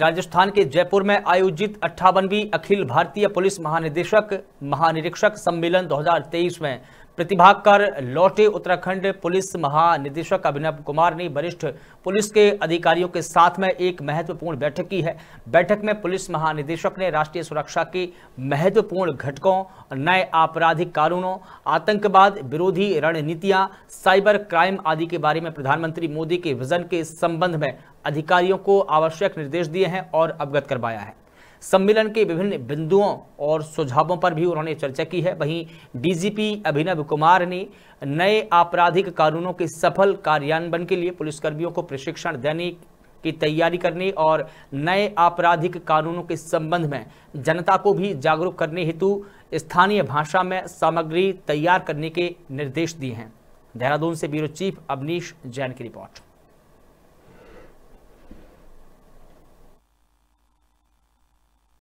राजस्थान के जयपुर में आयोजित अट्ठावनवी अखिल भारतीय पुलिस महानिदेशक महानिरीक्षक सम्मेलन 2023 में प्रतिभाग कर लौटे उत्तराखंड पुलिस महानिदेशक अभिनव कुमार ने वरिष्ठ पुलिस के अधिकारियों के साथ में एक महत्वपूर्ण बैठक की है बैठक में पुलिस महानिदेशक ने राष्ट्रीय सुरक्षा के महत्वपूर्ण घटकों नए आपराधिक कानूनों आतंकवाद विरोधी रणनीतियां साइबर क्राइम आदि के बारे में प्रधानमंत्री मोदी के विजन के संबंध में अधिकारियों को आवश्यक निर्देश दिए हैं और अवगत करवाया है सम्मेलन के विभिन्न बिंदुओं और सुझावों पर भी उन्होंने चर्चा की है वहीं डीजीपी अभिनव कुमार ने नए आपराधिक कानूनों के सफल कार्यान्वयन के लिए पुलिसकर्मियों को प्रशिक्षण देने की तैयारी करने और नए आपराधिक कानूनों के संबंध में जनता को भी जागरूक करने हेतु स्थानीय भाषा में सामग्री तैयार करने के निर्देश दिए हैं देहरादून से ब्यूरो चीफ अवनीश जैन की रिपोर्ट